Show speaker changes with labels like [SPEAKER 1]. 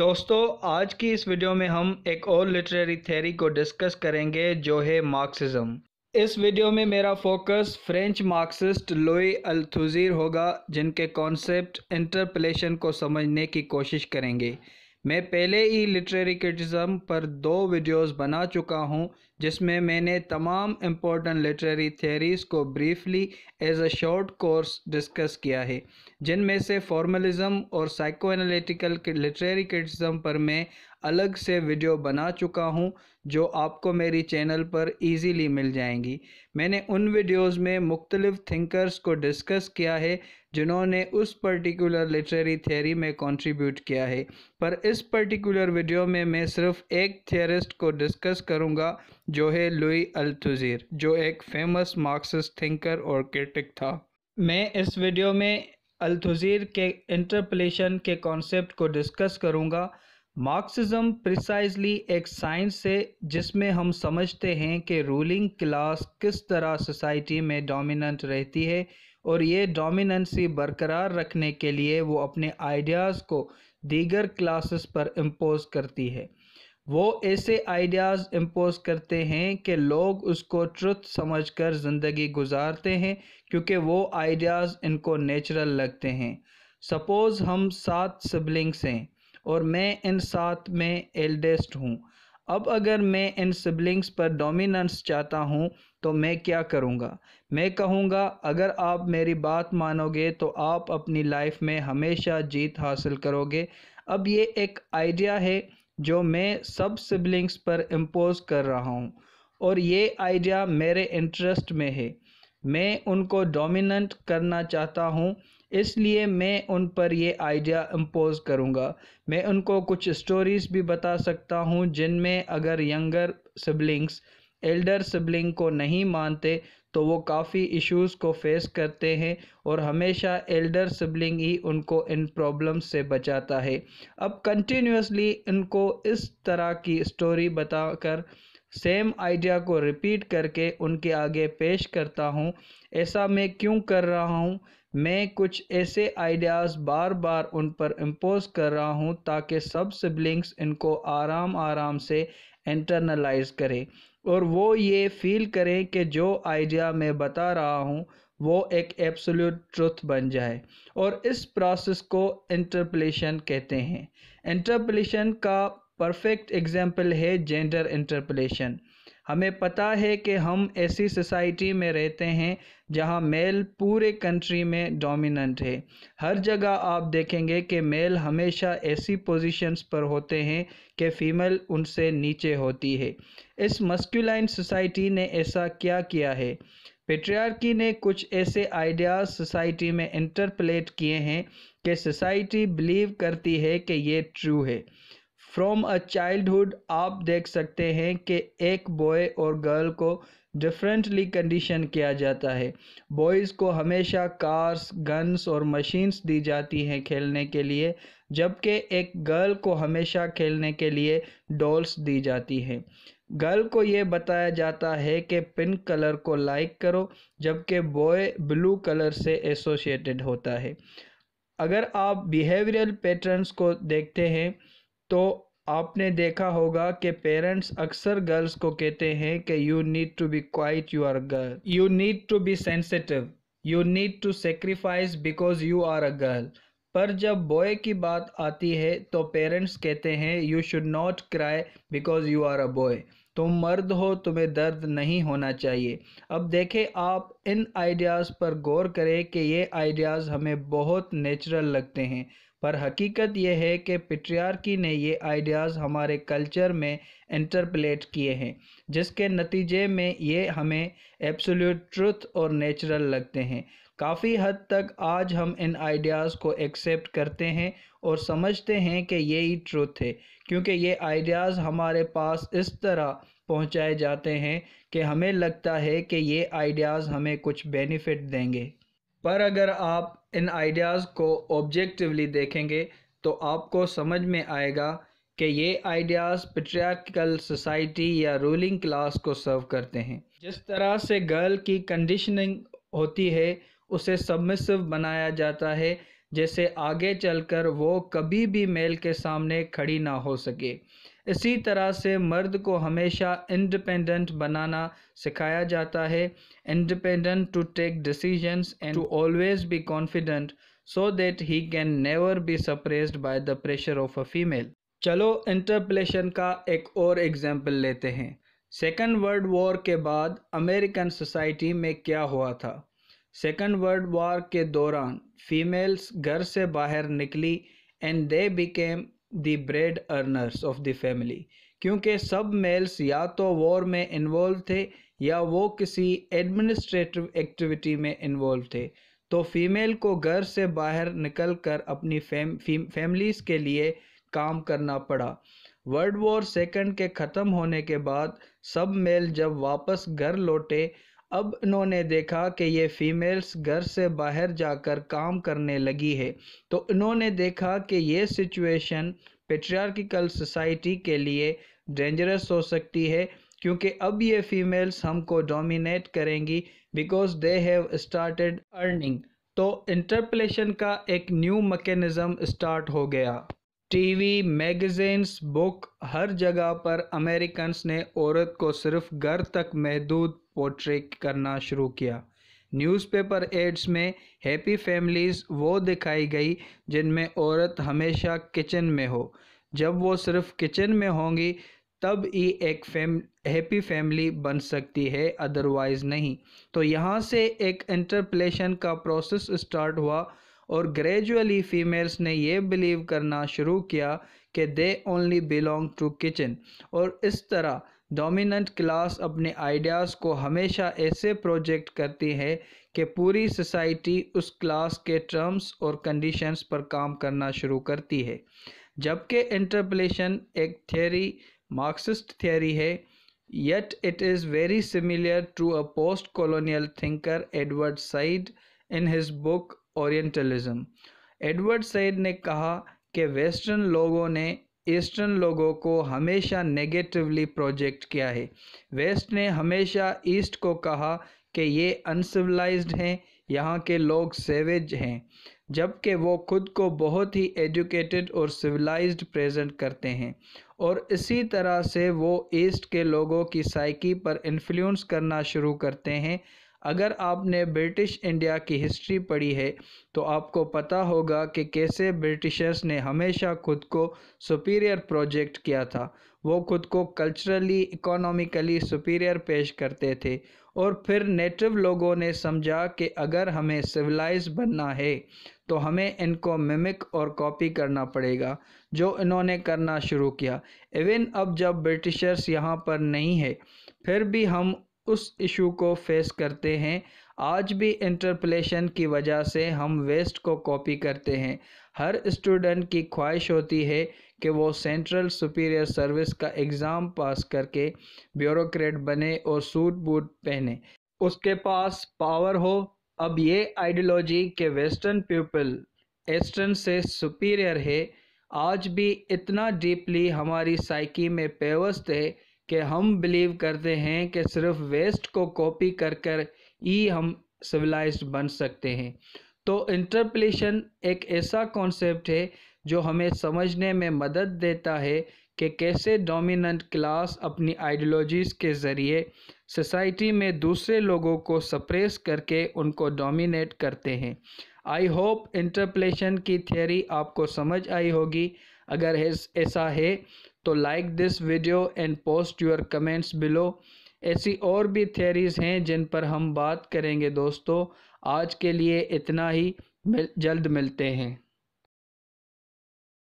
[SPEAKER 1] दोस्तों आज की इस वीडियो में हम एक और लिटरेरी थेरी को डिस्कस करेंगे जो है मार्क्सिज्म इस वीडियो में मेरा फोकस फ्रेंच मार्क्सिस्ट लोई अलथुजीर होगा जिनके कॉन्सेप्ट इंटरपलेशन को समझने की कोशिश करेंगे मैं पहले ही लिटरेरी क्रिटिज़म पर दो वीडियोस बना चुका हूं जिसमें मैंने तमाम इम्पोर्टेंट लिटरेरी थेरीज़ को briefly as a short course discuss किया है जिनमें से फॉर्मलिज़म और साइको एनालिटिकल लिटरेरी क्रिटिज़म पर मैं अलग से वीडियो बना चुका हूं जो आपको मेरी चैनल पर इजीली मिल जाएंगी मैंने उन वीडियोस में मुख्तलिफ थिंकर्स को डिस्कस किया है जिन्होंने उस पर्टिकुलर लिटरेरी थेरी में कंट्रीब्यूट किया है पर इस पर्टिकुलर वीडियो में मैं सिर्फ एक थियरिस्ट को डिस्कस करूंगा जो है लुई अलतुज़ीर जो एक फेमस मार्क्सिस्ट थिंकर और क्रिटिक था मैं इस वीडियो में अलतुज़ीर के इंटरप्लेशन के कॉन्सेप्ट को डिस्कस करूँगा मार्क्सिज्म प्रिसाइजली एक साइंस है जिसमें हम समझते हैं कि रूलिंग क्लास किस तरह सोसाइटी में डोमिनेंट रहती है और ये डोमिनेंसी बरकरार रखने के लिए वो अपने आइडियाज़ को दीगर क्लासेस पर इम्पोज करती है वो ऐसे आइडियाज़ इम्पोज करते हैं कि लोग उसको ट्रुथ समझकर ज़िंदगी गुजारते हैं क्योंकि वो आइडियाज़ इनको नेचुरल लगते हैं सपोज़ हम सात सिबलिंग्स हैं और मैं इन सात में एल्डेस्ट हूँ अब अगर मैं इन सिबलिंग्स पर डोमिनेंस चाहता हूँ तो मैं क्या करूँगा मैं कहूँगा अगर आप मेरी बात मानोगे तो आप अपनी लाइफ में हमेशा जीत हासिल करोगे अब ये एक आइडिया है जो मैं सब सिबलिंग्स पर इम्पोज कर रहा हूँ और ये आइडिया मेरे इंटरेस्ट में है मैं उनको डोमिनेंट करना चाहता हूँ इसलिए मैं उन पर ये आइडिया इम्पोज करूँगा मैं उनको कुछ स्टोरीज़ भी बता सकता हूँ जिनमें अगर यंगर सिबलिंग्स एल्डर सिबलिंग को नहीं मानते तो वो काफ़ी इश्यूज को फेस करते हैं और हमेशा एल्डर सिबलिंग ही उनको इन प्रॉब्लम से बचाता है अब कंटिन्यूसली इनको इस तरह की स्टोरी बताकर सेम आइडिया को रिपीट करके उनके आगे पेश करता हूँ ऐसा मैं क्यों कर रहा हूँ मैं कुछ ऐसे आइडियाज़ बार बार उन पर इम्पोज कर रहा हूँ ताकि सब सिबलिंग्स इनको आराम आराम से इंटरनलाइज करें और वो ये फील करें कि जो आइडिया मैं बता रहा हूँ वो एक एब्सोल्यूट ट्रुथ बन जाए और इस प्रोसेस को इंटरपलेशन कहते हैं इंटरपलेशन का परफेक्ट एग्जाम्पल है जेंडर इंटरपलेशन हमें पता है कि हम ऐसी सोसाइटी में रहते हैं जहां मेल पूरे कंट्री में डोमिनेंट है हर जगह आप देखेंगे कि मेल हमेशा ऐसी पोजीशंस पर होते हैं कि फीमेल उनसे नीचे होती है इस मस्कुलाइन सोसाइटी ने ऐसा क्या किया है पेट्रियार्की ने कुछ ऐसे आइडियाज सोसाइटी में इंटरप्लेट किए हैं कि सोसाइटी बिलीव करती है कि ये ट्रू है फ्रॉम अ चाइल्डहुड आप देख सकते हैं कि एक बॉय और गर्ल को डिफरेंटली कंडीशन किया जाता है बॉयज़ को हमेशा कार्स गन्स और मशीन्स दी जाती हैं खेलने के लिए जबकि एक गर्ल को हमेशा खेलने के लिए डॉल्स दी जाती हैं गर्ल को ये बताया जाता है कि पिंक कलर को लाइक करो जबकि बॉय ब्लू कलर से एसोसिएटेड होता है अगर आप बिहेवियरल पैटर्न्स को देखते हैं तो आपने देखा होगा कि पेरेंट्स अक्सर गर्ल्स को कहते हैं कि you need to be quiet you are girl you need to be sensitive you need to sacrifice because you are a girl पर जब बॉय की बात आती है तो पेरेंट्स कहते हैं you should not cry because you are a boy तुम मर्द हो तुम्हें दर्द नहीं होना चाहिए अब देखें आप इन आइडियाज़ पर गौर करें कि ये आइडियाज़ हमें बहुत नेचुरल लगते हैं पर हकीकत यह है कि पिट्रियार्की ने ये आइडियाज़ हमारे कल्चर में इंटरप्लेट किए हैं जिसके नतीजे में ये हमें एब्सोल्यूट ट्रुथ और नेचुरल लगते हैं काफ़ी हद तक आज हम इन आइडियाज़ को एक्सेप्ट करते हैं और समझते हैं कि यही ट्रुथ है क्योंकि ये आइडियाज़ हमारे पास इस तरह पहुंचाए जाते हैं कि हमें लगता है कि ये आइडियाज़ हमें कुछ बेनिफिट देंगे पर अगर आप इन आइडियाज़ को ऑब्जेक्टिवली देखेंगे तो आपको समझ में आएगा कि ये आइडियाज़ पेट्रियार्कल सोसाइटी या रूलिंग क्लास को सर्व करते हैं जिस तरह से गर्ल की कंडीशनिंग होती है उसे सबमिसिव बनाया जाता है जैसे आगे चलकर वो कभी भी मेल के सामने खड़ी ना हो सके इसी तरह से मर्द को हमेशा इंडिपेंडेंट बनाना सिखाया जाता है independent to take decisions and to always be confident so that he can never be suppressed by the pressure of a female चलो इंटरप्लेशन का एक और एग्जाम्पल लेते हैं सेकेंड वर्ल्ड वॉर के बाद अमेरिकन सोसाइटी में क्या हुआ था सेकेंड वर्ल्ड वॉर के दौरान फीमेल्स घर से बाहर निकली and they became the bread earners of the family क्योंकि सब मेल्स या तो वॉर में इन्वॉल्व थे या वो किसी एडमिनिस्ट्रेटिव एक्टिविटी में इन्वॉल्व थे तो फीमेल को घर से बाहर निकल कर अपनी फैम फैमिलीज़ के लिए काम करना पड़ा वर्ल्ड वॉर सेकंड के ख़त्म होने के बाद सब मेल जब वापस घर लौटे अब इन्होंने देखा कि ये फीमेल्स घर से बाहर जाकर काम करने लगी है तो इन्होंने देखा कि ये सिचुएशन पेट्रियार्किकल सोसाइटी के लिए डेंजरस हो सकती है क्योंकि अब ये फीमेल्स हमको डोमिनेट करेंगी because they have started earning तो इंटरप्लेशन का एक न्यू मकैनिज़म स्टार्ट हो गया टीवी मैगजीन्स बुक हर जगह पर अमेरिकन्स ने औरत को सिर्फ घर तक महदूद पोट्रेट करना शुरू किया न्यूज़पेपर एड्स में हैप्पी फैमिलीज़ वो दिखाई गई जिनमें औरत हमेशा किचन में हो जब वो सिर्फ किचन में होंगी तब ही एक फैम हैप्पी फैमिली बन सकती है अदरवाइज़ नहीं तो यहाँ से एक इंटरप्लेशन का प्रोसेस स्टार्ट हुआ और ग्रेजुअली फीमेल्स ने ये बिलीव करना शुरू किया कि they only belong to kitchen और इस तरह डोमिनेंट क्लास अपने आइडियाज़ को हमेशा ऐसे प्रोजेक्ट करती है कि पूरी सोसाइटी उस क्लास के टर्म्स और कंडीशंस पर काम करना शुरू करती है जबकि इंटरप्लेशन एक थियोरी मार्क्सिस्ट थियोरी है yet it is very similar to a post colonial thinker Edward Said in his book Orientalism Edward Said ने कहा कि वेस्टर्न लोगों ने ईस्टर्न लोगों को हमेशा नेगेटिवली प्रोजेक्ट किया है वेस्ट ने हमेशा ईस्ट को कहा कि ये अनसिविलाइज्ड हैं यहाँ के लोग सेवेज हैं जबकि वो खुद को बहुत ही एजुकेटेड और सिविलाइज्ड प्रेजेंट करते हैं और इसी तरह से वो ईस्ट के लोगों की साइकी पर इन्फ्लुएंस करना शुरू करते हैं अगर आपने ब्रिटिश इंडिया की हिस्ट्री पढ़ी है तो आपको पता होगा कि कैसे ब्रिटिशर्स ने हमेशा खुद को सुपीरियर प्रोजेक्ट किया था वो खुद को कल्चरली इकोनॉमिकली सुपीरियर पेश करते थे और फिर नेटिव लोगों ने समझा कि अगर हमें सिविलाइज बनना है तो हमें इनको मिमिक और कॉपी करना पड़ेगा जो इन्होंने करना शुरू किया इवन अब जब ब्रिटिशर्स यहाँ पर नहीं है फिर भी हम उस इशू को फेस करते हैं आज भी इंटरपलेशन की वजह से हम वेस्ट को कॉपी करते हैं हर स्टूडेंट की ख्वाहिश होती है कि वो सेंट्रल सुपीरियर सर्विस का एग्ज़ाम पास करके ब्यूरोक्रेट बने और सूट बूट पहने उसके पास पावर हो अब ये आइडियोलॉजी के वेस्टर्न पीपल एस्टर्न से सुपीरियर है आज भी इतना डीपली हमारी साइकी में पेवस्त है कि हम बिलीव करते हैं कि सिर्फ वेस्ट को कॉपी कर कर ही हम सिविलाइज्ड बन सकते हैं तो इंटरप्लेशन एक ऐसा कॉन्सेप्ट है जो हमें समझने में मदद देता है कि कैसे डोमिनेंट क्लास अपनी आइडियोलॉजीज़ के ज़रिए सोसाइटी में दूसरे लोगों को सप्रेस करके उनको डोमिनेट करते हैं आई होप इंटरप्लेशन की थ्योरी आपको समझ आई होगी अगर ऐसा है तो like this video and post your comments below ऐसी और भी थेरीज हैं जिन पर हम बात करेंगे दोस्तों आज के लिए इतना ही मिल, जल्द मिलते हैं